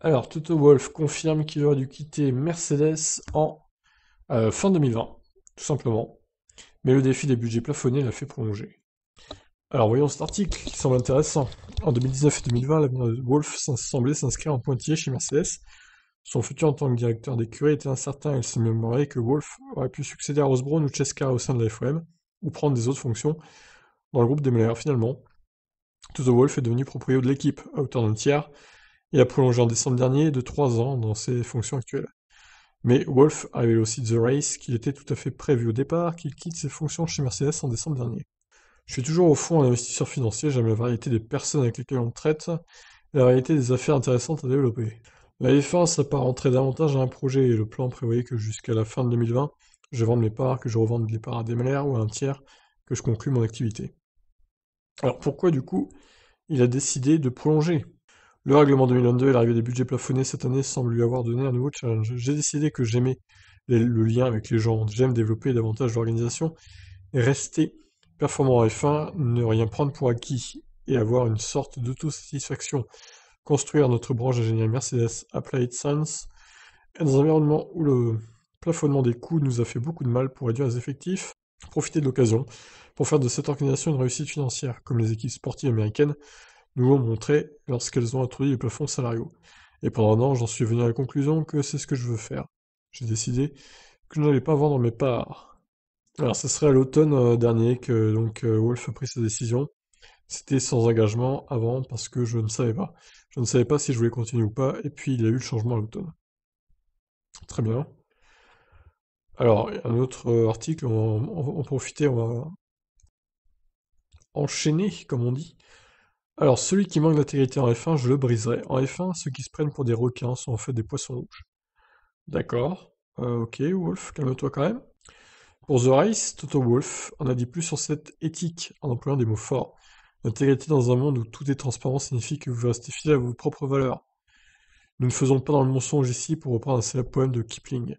Alors, Toto Wolf confirme qu'il aurait dû quitter Mercedes en euh, fin 2020, tout simplement. Mais le défi des budgets plafonnés l'a fait prolonger. Alors, voyons cet article qui semble intéressant. En 2019 et 2020, Wolf semblait s'inscrire en pointillé chez Mercedes. Son futur en tant que directeur des curés était incertain il s'est mémoré que Wolf aurait pu succéder à Rosbrown ou Cheska au sein de la FOM ou prendre des autres fonctions dans le groupe des meilleurs finalement. Toto Wolf est devenu propriétaire de l'équipe à hauteur d'un tiers il a prolongé en décembre dernier de trois ans dans ses fonctions actuelles. Mais Wolf a aussi The Race qu'il était tout à fait prévu au départ qu'il quitte ses fonctions chez Mercedes en décembre dernier. Je suis toujours au fond un investisseur financier, j'aime la variété des personnes avec lesquelles on traite la variété des affaires intéressantes à développer. La F1 s'apparenterait davantage à un projet et le plan prévoyait que jusqu'à la fin de 2020, je vende mes parts, que je revende les parts à des ou à un tiers, que je conclue mon activité. Alors pourquoi du coup il a décidé de prolonger le règlement 2022 et l'arrivée des budgets plafonnés cette année semblent lui avoir donné un nouveau challenge. J'ai décidé que j'aimais le lien avec les gens, j'aime développer davantage l'organisation, rester performant en F1, ne rien prendre pour acquis et avoir une sorte d'autosatisfaction. Construire notre branche d'ingénieur Mercedes Applied Science dans un environnement où le plafonnement des coûts nous a fait beaucoup de mal pour réduire les effectifs, profiter de l'occasion pour faire de cette organisation une réussite financière, comme les équipes sportives américaines nous l'ont montré lorsqu'elles ont introduit les plafonds salariaux. Et pendant un an, j'en suis venu à la conclusion que c'est ce que je veux faire. J'ai décidé que je n'allais pas vendre mes parts. Alors, ce serait à l'automne euh, dernier que donc euh, Wolf a pris sa décision. C'était sans engagement avant parce que je ne savais pas. Je ne savais pas si je voulais continuer ou pas, et puis il y a eu le changement à l'automne. Très bien. Alors, un autre euh, article, on, va en profiter. on va enchaîner, comme on dit, alors, celui qui manque d'intégrité en F1, je le briserai. En F1, ceux qui se prennent pour des requins sont en fait des poissons rouges. D'accord. Euh, ok, Wolf, calme-toi quand même. Pour The Race, Toto Wolf on a dit plus sur cette éthique en employant des mots forts. L'intégrité dans un monde où tout est transparent signifie que vous restez fidèle à vos propres valeurs. Nous ne faisons pas dans le mensonge ici pour reprendre un célèbre poème de Kipling.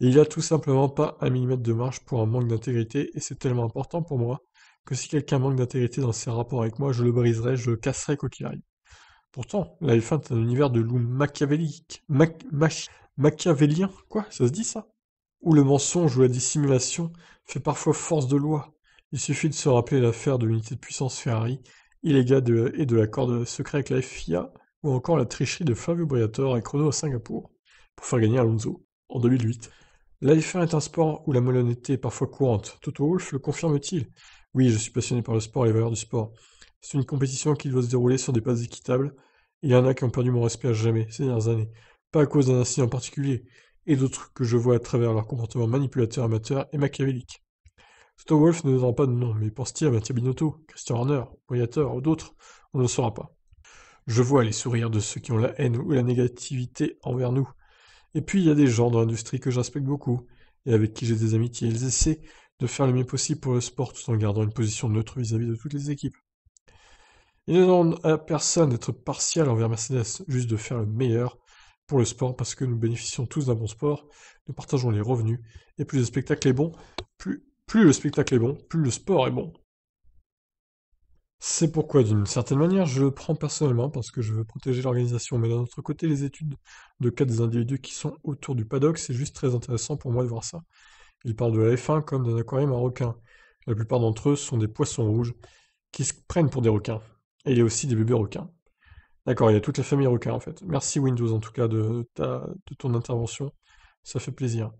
il n'y a tout simplement pas un millimètre de marge pour un manque d'intégrité, et c'est tellement important pour moi que si quelqu'un manque d'intégrité dans ses rapports avec moi, je le briserai, je le casserai quoi qu'il arrive. Pourtant, la est un univers de loup machiavélique, machiavélien, quoi, ça se dit ça Où le mensonge ou la dissimulation fait parfois force de loi. Il suffit de se rappeler l'affaire de l'unité de puissance Ferrari, illégale de, et de l'accord de secret avec la FIA, ou encore la tricherie de Flavio Briator et Chrono à Singapour, pour faire gagner Alonso, en 2008. La 1 est un sport où la malhonnêteté est parfois courante. Toto Wolff le confirme-t-il oui, je suis passionné par le sport et les valeurs du sport. C'est une compétition qui doit se dérouler sur des bases équitables. Il y en a qui ont perdu mon respect à jamais ces dernières années. Pas à cause d'un incident particulier, et d'autres que je vois à travers leur comportement manipulateur amateur et machiavélique. Stowolf ne donnera pas de nom, mais pense-t-il à Mathieu Binotto, Christian Horner, Voyateur ou d'autres On ne saura pas. Je vois les sourires de ceux qui ont la haine ou la négativité envers nous. Et puis il y a des gens dans l'industrie que j'inspecte beaucoup, et avec qui j'ai des amitiés. Ils essaient de faire le mieux possible pour le sport tout en gardant une position neutre vis-à-vis de toutes les équipes. Il ne demande à personne d'être partial envers Mercedes, juste de faire le meilleur pour le sport parce que nous bénéficions tous d'un bon sport, nous partageons les revenus, et plus le spectacle est bon, plus, plus le spectacle est bon, plus le sport est bon. C'est pourquoi, d'une certaine manière, je le prends personnellement parce que je veux protéger l'organisation. Mais d'un autre côté, les études de cas des individus qui sont autour du paddock, c'est juste très intéressant pour moi de voir ça. Ils parlent de la F1 comme d'un aquarium à requins. La plupart d'entre eux sont des poissons rouges qui se prennent pour des requins. Et il y a aussi des bébés requins. D'accord, il y a toute la famille requin en fait. Merci Windows en tout cas de, ta, de ton intervention. Ça fait plaisir.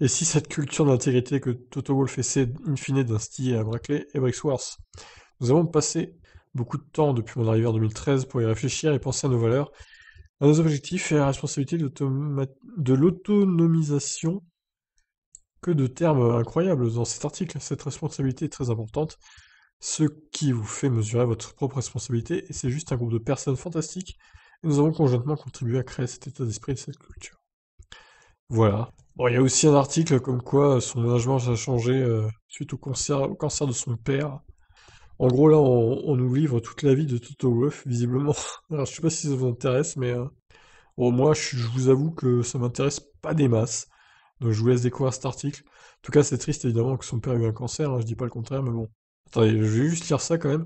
Et si cette culture d'intégrité que Toto Wolf essaie in fine d'instiller à Brackley et Bricksworth nous avons passé beaucoup de temps depuis mon arrivée en 2013 pour y réfléchir et penser à nos valeurs, à nos objectifs et à la responsabilité de l'autonomisation. Que de termes incroyables dans cet article. Cette responsabilité est très importante, ce qui vous fait mesurer votre propre responsabilité, et c'est juste un groupe de personnes fantastiques, et nous avons conjointement contribué à créer cet état d'esprit et cette culture. Voilà. Bon, il y a aussi un article comme quoi son management a changé euh, suite au cancer de son père. En gros, là, on, nous livre toute la vie de Toto Wolf, visiblement. Alors, je sais pas si ça vous intéresse, mais bon, euh, moi, je, vous avoue que ça m'intéresse pas des masses. Donc, je vous laisse découvrir cet article. En tout cas, c'est triste, évidemment, que son père ait eu un cancer. je hein, je dis pas le contraire, mais bon. Attendez, je vais juste lire ça quand même.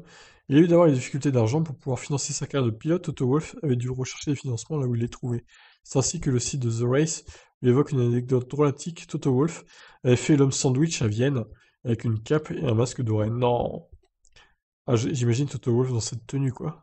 Il a eu d'avoir des difficultés d'argent pour pouvoir financer sa carrière de pilote. Toto Wolf avait dû rechercher des financements là où il les trouvait. C'est ainsi que le site de The Race lui évoque une anecdote dramatique. Toto Wolf avait fait l'homme sandwich à Vienne avec une cape et un masque doré. Non ah, j'imagine Toto Wolf dans cette tenue, quoi.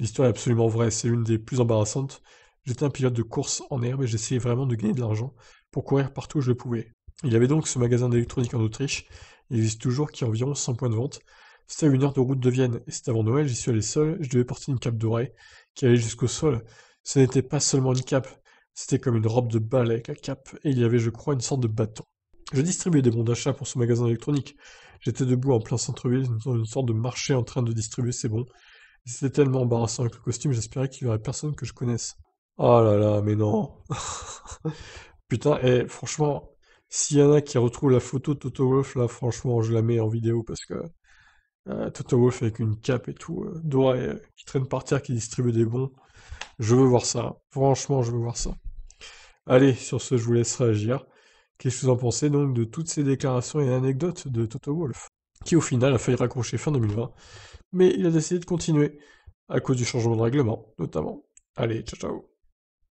L'histoire est absolument vraie, c'est l'une des plus embarrassantes. J'étais un pilote de course en herbe et j'essayais vraiment de gagner de l'argent pour courir partout où je le pouvais. Il y avait donc ce magasin d'électronique en Autriche, il existe toujours, qui a environ 100 points de vente. C'était à une heure de route de Vienne, et c'était avant Noël, j'y suis allé seul, je devais porter une cape dorée, qui allait jusqu'au sol. Ce n'était pas seulement une cape, c'était comme une robe de bal avec la cape, et il y avait, je crois, une sorte de bâton. Je distribuais des bons d'achat pour ce magasin électronique. J'étais debout en plein centre-ville dans une sorte de marché en train de distribuer ces bons. C'était tellement embarrassant avec le costume, j'espérais qu'il n'y aurait personne que je connaisse. Oh là là, mais non. Putain, et franchement, s'il y en a qui retrouvent la photo de Toto Wolf, là, franchement, je la mets en vidéo parce que euh, Toto Wolf avec une cape et tout, euh, doigt euh, qui traîne par terre, qui distribue des bons. Je veux voir ça. Franchement, je veux voir ça. Allez, sur ce, je vous laisse réagir. Qu'est-ce que vous en pensez donc de toutes ces déclarations et anecdotes de Toto Wolf, qui au final a failli raccrocher fin 2020, mais il a décidé de continuer, à cause du changement de règlement notamment. Allez, ciao ciao